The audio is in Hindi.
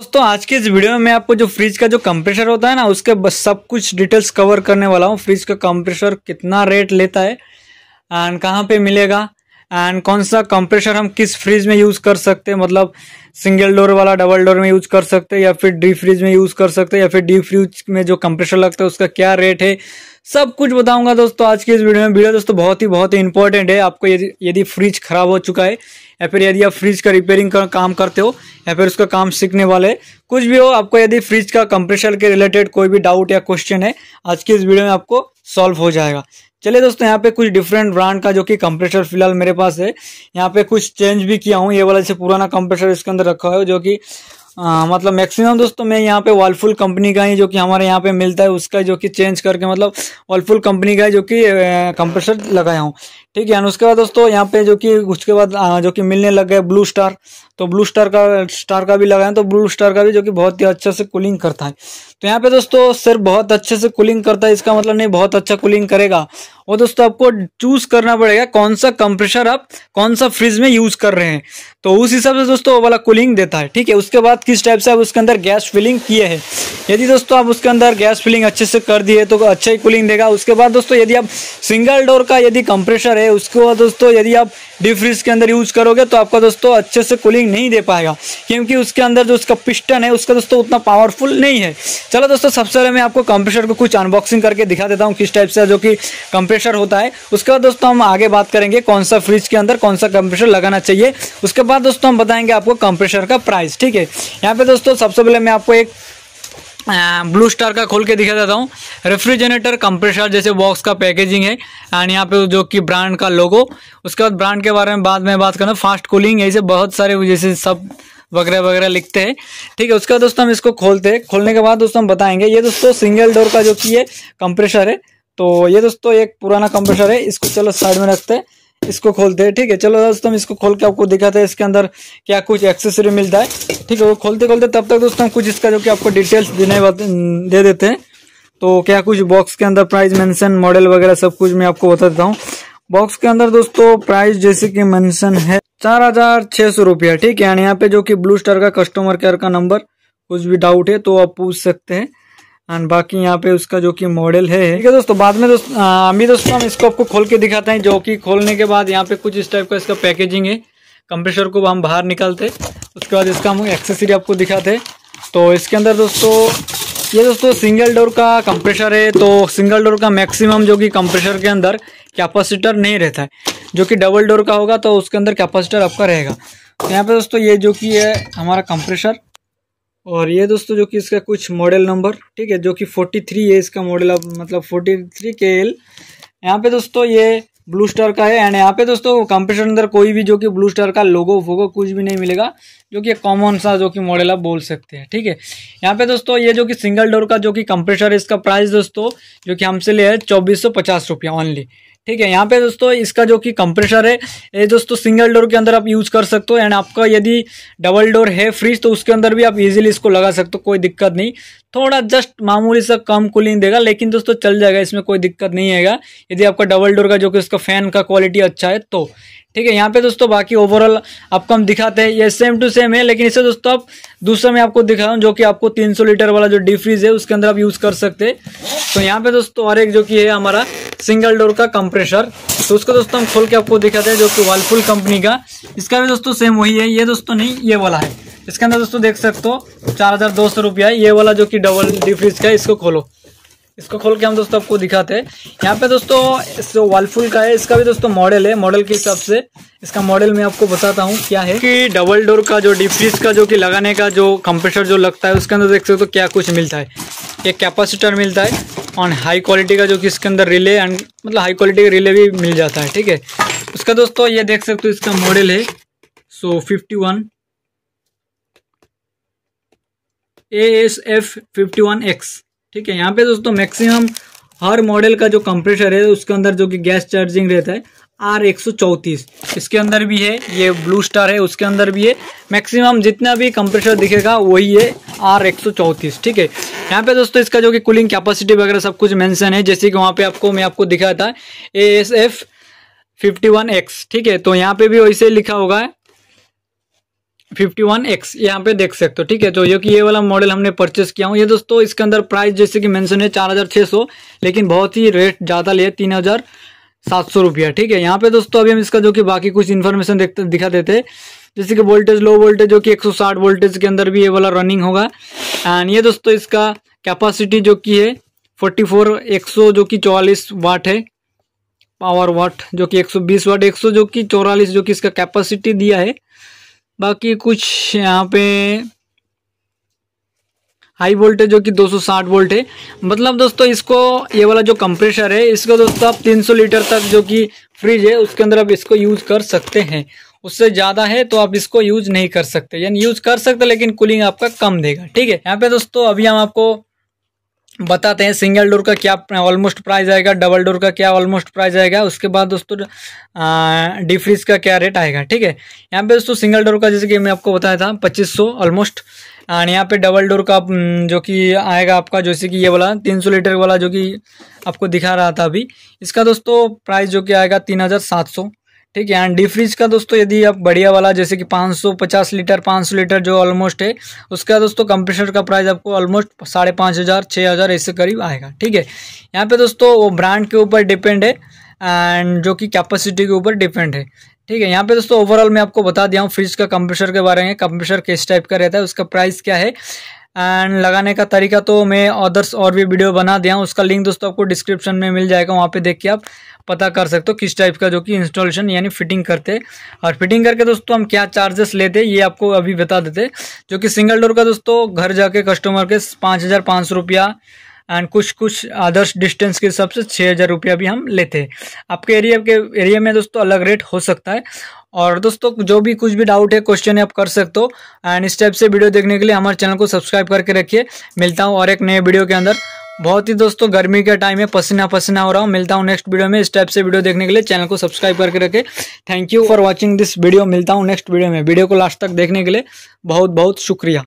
दोस्तों आज के इस वीडियो में मैं आपको जो फ्रिज का जो कंप्रेसर होता है ना उसके बस सब कुछ डिटेल्स कवर करने वाला हूँ फ्रिज का कंप्रेसर कितना रेट लेता है एंड कहाँ पे मिलेगा एंड कौन सा कंप्रेसर हम किस फ्रिज में यूज़ कर सकते हैं मतलब सिंगल डोर वाला डबल डोर में यूज़ कर सकते हैं या फिर डी फ्रिज में यूज़ कर सकते हैं या फिर डी फ्रिज में जो कंप्रेसर लगता है उसका क्या रेट है सब कुछ बताऊंगा दोस्तों आज की इस वीडियो में वीडियो दोस्तों बहुत ही बहुत ही इंपॉर्टेंट है आपको यदि यदि फ्रिज खराब हो चुका है या फिर यदि आप फ्रिज का रिपेयरिंग का काम करते हो या फिर उसका काम सीखने वाले कुछ भी हो आपको यदि फ्रिज का कंप्रेशर के रिलेटेड कोई भी डाउट या क्वेश्चन है आज की इस वीडियो में आपको सॉल्व हो जाएगा चलिए दोस्तों यहाँ पे कुछ डिफरेंट ब्रांड का जो कि कंप्रेसर फिलहाल मेरे पास है यहाँ पे कुछ चेंज भी किया हूँ ये वाला जैसे पुराना कंप्रेसर इसके अंदर रखा है जो कि आ, हाँ, मतलब मैक्सिमम दोस्तों मैं यहाँ पे वालफुल कंपनी का ही जो कि हमारे यहाँ पे मिलता है उसका जो कि चेंज करके मतलब वालफुल कंपनी का है जो कि कंप्रेसर लगाया हूँ ठीक है उसके बाद दोस्तों यहाँ पे जो कि उसके बाद जो कि मिलने लग गए ब्लू स्टार तो ब्लू स्टार का स्टार का भी लगाए तो ब्लू स्टार का भी जो कि बहुत ही अच्छे से कूलिंग करता है तो यहाँ पे दोस्तों सिर्फ बहुत अच्छे से कूलिंग करता है इसका मतलब नहीं बहुत अच्छा कूलिंग करेगा और दोस्तों आपको चूज करना पड़ेगा कौन सा कंप्रेशर आप कौन सा फ्रिज में यूज कर रहे हैं तो उस हिसाब से दोस्तों वो वाला कूलिंग देता है ठीक है उसके बाद किस टाइप से आप उसके अंदर गैस फिलिंग किए हैं यदि दोस्तों आप उसके अंदर गैस फिलिंग अच्छे से कर दिए तो अच्छा ही कूलिंग देगा उसके बाद दोस्तों यदि आप सिंगल डोर का यदि कंप्रेसर है उसके बाद दोस्तों यदि आप डीप फ्रिज के अंदर यूज़ करोगे तो आपका दोस्तों अच्छे से कूलिंग नहीं दे पाएगा क्योंकि उसके अंदर जो उसका पिस्टन है उसका दोस्तों उतना पावरफुल नहीं है चलो दोस्तों सबसे पहले मैं आपको कंप्रेशर को कुछ अनबॉक्सिंग करके दिखा देता हूँ किस टाइप से जो कि कंप्रेशर होता है उसके बाद दोस्तों हम आगे बात करेंगे कौन सा फ्रिज के अंदर कौन सा कंप्रेशर लगाना चाहिए उसके बाद दोस्तों हम बताएंगे आपको कंप्रेशर का प्राइस ठीक है यहाँ पे दोस्तों सबसे पहले मैं आपको एक ब्लू स्टार का खोल के दिखा देता हूँ रेफ्रिजरेटर कंप्रेसर जैसे बॉक्स का पैकेजिंग है एंड यहाँ पे जो कि ब्रांड का लोगो उसके बाद ब्रांड के बारे में बाद में बात करना फास्ट कूलिंग ऐसे बहुत सारे जैसे सब वगैरह वगैरह लिखते हैं ठीक है उसके बाद दोस्तों हम इसको खोलते हैं खोलने के बाद दोस्तों हम बताएंगे ये दोस्तों सिंगल डोर का जो कि है कंप्रेसर है तो ये दोस्तों एक पुराना कंप्रेसर है इसको चलो साइड में रखते हैं इसको खोलते हैं ठीक है चलो दोस्तों हम इसको खोल के आपको दिखाते हैं इसके अंदर क्या कुछ एक्सेसरी मिलता है ठीक है वो खोलते खोलते तब तक दोस्तों कुछ इसका जो कि आपको डिटेल्स देने दे देते हैं तो क्या कुछ बॉक्स के अंदर प्राइस मेंशन मॉडल वगैरह सब कुछ मैं आपको बता देता हूँ बॉक्स के अंदर दोस्तों प्राइस जैसे कि मेंशन है चार हजार छह सौ रुपया ठीक है यहाँ पे जो कि ब्लू स्टार का कस्टमर केयर का नंबर कुछ भी डाउट है तो आप पूछ सकते हैं एंड बाकी यहाँ पे उसका जो कि मॉडल है ठीक है दोस्तों बाद में दोस्त अभी दोस्तों हम इसको आपको खोल के दिखाते हैं जो कि खोलने के बाद यहाँ पे कुछ इस टाइप का इसका पैकेजिंग है कंप्रेसर को हम बाहर निकालते उसके बाद इसका हम एक्सेसरी आपको दिखाते तो इसके अंदर दोस्तों ये दोस्तों सिंगल डोर का कंप्रेशर है तो सिंगल डोर का मैक्सिमम जो कि कंप्रेशर के अंदर कैपेसिटर नहीं रहता है जो कि डबल डोर का होगा तो उसके अंदर कैपेसिटर आपका रहेगा तो यहाँ पे दोस्तों ये जो कि है हमारा कंप्रेशर और ये दोस्तों जो कि इसका कुछ मॉडल नंबर ठीक है जो कि 43 है इसका मॉडल अब मतलब 43 के एल यहाँ पे दोस्तों ये ब्लू स्टार का है एंड यहाँ पे दोस्तों कंप्यूटर अंदर कोई भी जो कि ब्लू स्टार का लोगो वोगो कुछ भी नहीं मिलेगा जो कि कॉमन सा जो कि मॉडल आप बोल सकते हैं ठीक है यहाँ पे दोस्तों ये जो कि सिंगल डोर का जो कि कंप्रेसर है इसका प्राइस दोस्तों जो कि हमसे ले है चौबीस सौ पचास रुपया ओनली ठीक है यहाँ पे दोस्तों इसका जो कि कंप्रेसर है ये दोस्तों सिंगल डोर के अंदर आप यूज़ कर सकते हो एंड आपका यदि डबल डोर है फ्रिज तो उसके अंदर भी आप इजीली इसको लगा सकते हो कोई दिक्कत नहीं थोड़ा जस्ट मामूली सा कम कूलिंग देगा लेकिन दोस्तों चल जाएगा इसमें कोई दिक्कत नहीं आएगा यदि आपका डबल डोर का जो कि उसका फ़ैन का क्वालिटी अच्छा है तो ठीक है यहाँ पे दोस्तों बाकी ओवरऑल आपको हम दिखाते हैं ये सेम टू सेम है लेकिन इसे दोस्तों आप दूसरा मैं आपको दिखा रहा हूँ जो कि आपको 300 लीटर वाला जो डी फ्रीज है उसके अंदर आप यूज़ कर सकते हैं तो यहाँ पे दोस्तों और एक जो कि है हमारा सिंगल डोर का कंप्रेसर तो उसको दोस्तों हम खोल के आपको दिखाते हैं जो कि वालफुल कंपनी का इसका भी दोस्तों सेम वही है ये दोस्तों नहीं ये वाला है इसके अंदर दोस्तों देख सकते हो चार हज़ार दो सौ रुपया है ये वाला जो कि डबल डी फ्रिज का है इसको खोलो इसको खोल के हम दोस्तों आपको दिखाते हैं यहाँ पे दोस्तों वालफुल का है इसका भी दोस्तों मॉडल है मॉडल के हिसाब से इसका मॉडल मैं आपको बताता हूँ क्या है कि डबल डोर का जो डी फ्रिज का जो कि लगाने का जो कंप्रेसर जो लगता है उसके अंदर देख सकते हो क्या कुछ मिलता है एक कैपेसिटर मिलता है ऑन हाई क्वालिटी का जो कि इसके अंदर रिले एंड मतलब हाई क्वालिटी का रिले भी मिल जाता है ठीक है उसका दोस्तों ये देख सकते हो इसका मॉडल है so fifty one A S F fifty one X ठीक है यहाँ पे दोस्तों मैक्सिमम हर मॉडल का जो कंप्रेसर है उसके अंदर जो कि गैस चार्जिंग रहता है आर एक इसके अंदर भी है ये ब्लू स्टार है उसके अंदर भी है मैक्सिमम जितना भी कंप्रेसर दिखेगा वही है आर एक ठीक है यहाँ पे दोस्तों इसका जो कि कूलिंग कैपेसिटी वगैरह सब कुछ मेंशन है जैसे कि वहाँ पे आपको मैं आपको दिखाया था A S F fifty one X ठीक है तो यहाँ पे भी वैसे लिखा होगा फिफ्टी वन एक्स यहाँ पे देख सकते हो ठीक है तो जो कि ये वाला मॉडल हमने परचेस किया हूँ ये दोस्तों इसके अंदर प्राइस जैसे कि मेंशन है चार हज़ार छह सौ लेकिन बहुत ही रेट ज़्यादा लिए तीन हज़ार सात सौ रुपया ठीक है यहाँ पे दोस्तों अभी हम इसका जो कि बाकी कुछ इन्फॉर्मेशन दिखा देते हैं जैसे कि वोल्टेज लो वोल्टेज जो कि 160 वोल्टेज के अंदर भी ये वाला रनिंग होगा एंड ये दोस्तों इसका कैपेसिटी जो कि है 44 100 जो कि 44 वाट है पावर वाट जो कि 120 वाट 100 जो कि चौरालीस जो कि इसका कैपेसिटी दिया है बाकी कुछ यहाँ पे हाई वोल्टेज जो कि 260 वोल्ट है मतलब दोस्तों इसको ये वाला जो कंप्रेसर है इसको दोस्तों आप 300 लीटर तक जो कि फ्रिज है उसके अंदर आप इसको यूज कर सकते हैं उससे ज़्यादा है तो आप इसको यूज नहीं कर सकते यानी यूज कर सकते लेकिन कूलिंग आपका कम देगा ठीक है यहाँ पे दोस्तों अभी हम आपको बताते हैं सिंगल डोर का क्या ऑलमोस्ट प्राइस आएगा डबल डोर का क्या ऑलमोस्ट प्राइस आएगा उसके बाद दोस्तों डी फ्रिज का क्या रेट आएगा ठीक है यहाँ पे दोस्तों सिंगल डोर का जैसे कि मैं आपको बताया था 2500 ऑलमोस्ट एंड यहाँ पे डबल डोर का हम्म, जो कि आएगा आपका जैसे कि ये वाला 300 लीटर वाला जो कि आपको दिखा रहा था अभी इसका दोस्तों प्राइस जो कि आएगा तीन ठीक है एंड फ्रिज का दोस्तों यदि आप बढ़िया वाला जैसे कि 550 लीटर 500 लीटर जो ऑलमोस्ट है उसका दोस्तों कंप्रेसर का प्राइस आपको ऑलमोस्ट साढ़े पाँच हज़ार छः हज़ार ऐसे करीब आएगा ठीक है यहाँ पे दोस्तों वो ब्रांड के ऊपर डिपेंड है एंड जो कि कैपेसिटी के ऊपर डिपेंड है ठीक है यहाँ पे दोस्तों ओवरऑल मैं आपको बता दिया हूँ फ्रिज का कंप्रेसर के बारे में कंप्रेसर किस टाइप का रहता है उसका प्राइस क्या है एंड लगाने का तरीका तो मैं अदर्स और भी वीडियो बना दिया हूँ उसका लिंक दोस्तों आपको डिस्क्रिप्शन में मिल जाएगा वहाँ पे देख के आप पता कर सकते हो किस टाइप का जो कि इंस्टॉलेशन यानी फिटिंग करते और फिटिंग करके दोस्तों हम क्या चार्जेस लेते ये आपको अभी बता देते जो कि सिंगल डोर का दोस्तों घर जाके कस्टमर के पाँच हज़ार पाँच सौ रुपया एंड कुछ कुछ आदर्श डिस्टेंस के हिसाब से छः हज़ार रुपया भी हम लेते हैं आपके एरिया के एरिया में दोस्तों अलग रेट हो सकता है और दोस्तों जो भी कुछ भी डाउट है क्वेश्चन है आप कर सकते हो एंड इस टाइप से वीडियो देखने के लिए हमारे चैनल को सब्सक्राइब करके रखिए मिलता हूँ और एक नए वीडियो के अंदर बहुत ही दोस्तों गर्मी के टाइम है पसीना पसीना हो रहा हूँ मिलता हूँ नेक्स्ट वीडियो में इस टाइप से वीडियो देखने के लिए चैनल को सब्सक्राइब करके रखें thank you for watching this video मिलता हूँ नेक्स्ट वीडियो में वीडियो को लास्ट तक देखने के लिए बहुत बहुत शुक्रिया